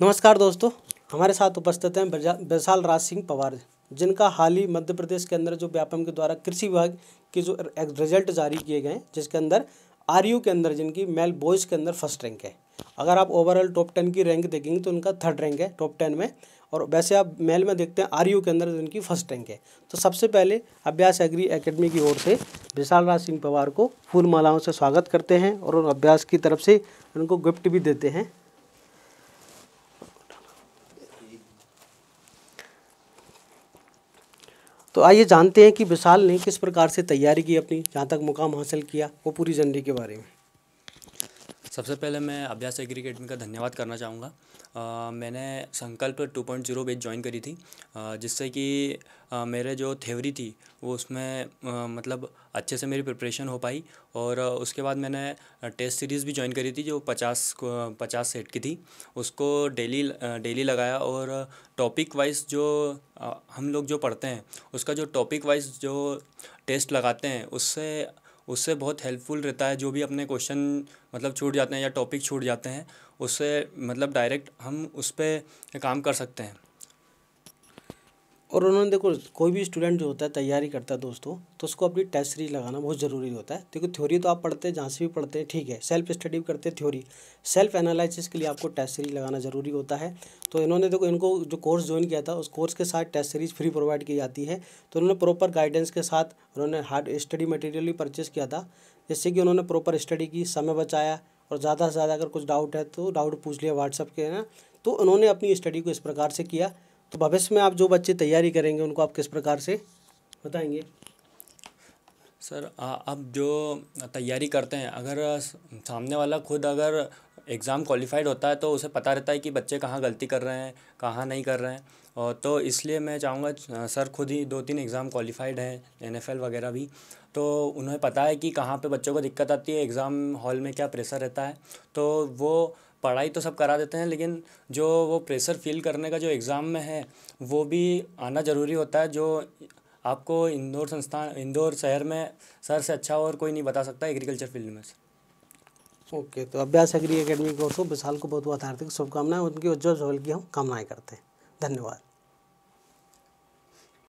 नमस्कार दोस्तों हमारे साथ उपस्थित हैं विशाल राज सिंह पवार जिनका हाल ही मध्य प्रदेश के अंदर जो व्यापम के द्वारा कृषि विभाग के जो रिजल्ट जारी किए गए हैं जिसके अंदर आर के अंदर जिनकी मेल बॉयज़ के अंदर फर्स्ट रैंक है अगर आप ओवरऑल टॉप टेन की रैंक देखेंगे तो उनका थर्ड रैंक है टॉप टेन में और वैसे आप मेल में देखते हैं आर के अंदर उनकी फर्स्ट रैंक है तो सबसे पहले अभ्यास एग्री एकेडमी की ओर से विशाल राज सिंह पवार को फूल मालाओं से स्वागत करते हैं और उन अभ्यास की तरफ से उनको गिफ्ट भी देते हैं तो आइए जानते हैं कि विशाल ने किस प्रकार से तैयारी की अपनी जहाँ तक मुकाम हासिल किया वो पूरी जनरी के बारे में सबसे पहले मैं अभ्यास एग्रीकेटमी का धन्यवाद करना चाहूँगा मैंने संकल्प 2.0 बेच ज्वाइन करी थी जिससे कि मेरे जो थ्योरी थी वो उसमें आ, मतलब अच्छे से मेरी प्रिपरेशन हो पाई और उसके बाद मैंने टेस्ट सीरीज़ भी ज्वाइन करी थी जो पचास पचास सेट की थी उसको डेली डेली लगाया और टॉपिक वाइज जो हम लोग जो पढ़ते हैं उसका जो टॉपिक वाइज जो टेस्ट लगाते हैं उससे उससे बहुत हेल्पफुल रहता है जो भी अपने क्वेश्चन मतलब छूट जाते हैं या टॉपिक छूट जाते हैं उससे मतलब डायरेक्ट हम उस पर काम कर सकते हैं और उन्होंने देखो कोई भी स्टूडेंट जो होता है तैयारी करता है दोस्तों तो उसको अपनी टेस्ट सीरीज लगाना बहुत ज़रूरी होता है क्योंकि थ्योरी तो आप पढ़ते हैं जहाँ से भी पढ़ते हैं ठीक है सेल्फ स्टडी करते हैं थ्योरी सेल्फ एनालिसिस के लिए आपको टेस्ट सीरीज लगाना ज़रूरी होता है तो इन्होंने देखो इनको जो कोर्स ज्वाइन किया था उस कोर्स के साथ टेस्ट सीरीज फ्री प्रोवाइड की जाती है तो उन्होंने प्रॉपर गाइडेंस के साथ उन्होंने हार्ड स्टडी मटेरियल भी परचेस किया था जिससे कि उन्होंने प्रॉपर स्टडी की समय बचाया और ज़्यादा से ज़्यादा अगर कुछ डाउट है तो डाउट पूछ लिया व्हाट्सअप के ना तो उन्होंने अपनी स्टडी को इस प्रकार से किया तो भविष्य में आप जो बच्चे तैयारी करेंगे उनको आप किस प्रकार से बताएंगे सर आप जो तैयारी करते हैं अगर सामने वाला खुद अगर एग्ज़ाम क्वालिफाइड होता है तो उसे पता रहता है कि बच्चे कहाँ गलती कर रहे हैं कहाँ नहीं कर रहे हैं और तो इसलिए मैं चाहूँगा सर खुद ही दो तीन एग्ज़ाम क्वालिफाइड हैं एन वगैरह भी तो उन्हें पता है कि कहाँ पे बच्चों को दिक्कत आती है एग्ज़ाम हॉल में क्या प्रेशर रहता है तो वो पढ़ाई तो सब करा देते हैं लेकिन जो वो प्रेशर फील करने का जो एग्ज़ाम में है वो भी आना ज़रूरी होता है जो आपको इंदौर संस्थान इंदौर शहर में सर से अच्छा और कोई नहीं बता सकता एग्रीकल्चर फील्ड में ओके तो अभ्यास एग्री अकेडमी को विशाल को बहुत बहुत हार्दिक शुभकामनाएं उनकी उज्जवल की हम कामनाएं करते हैं धन्यवाद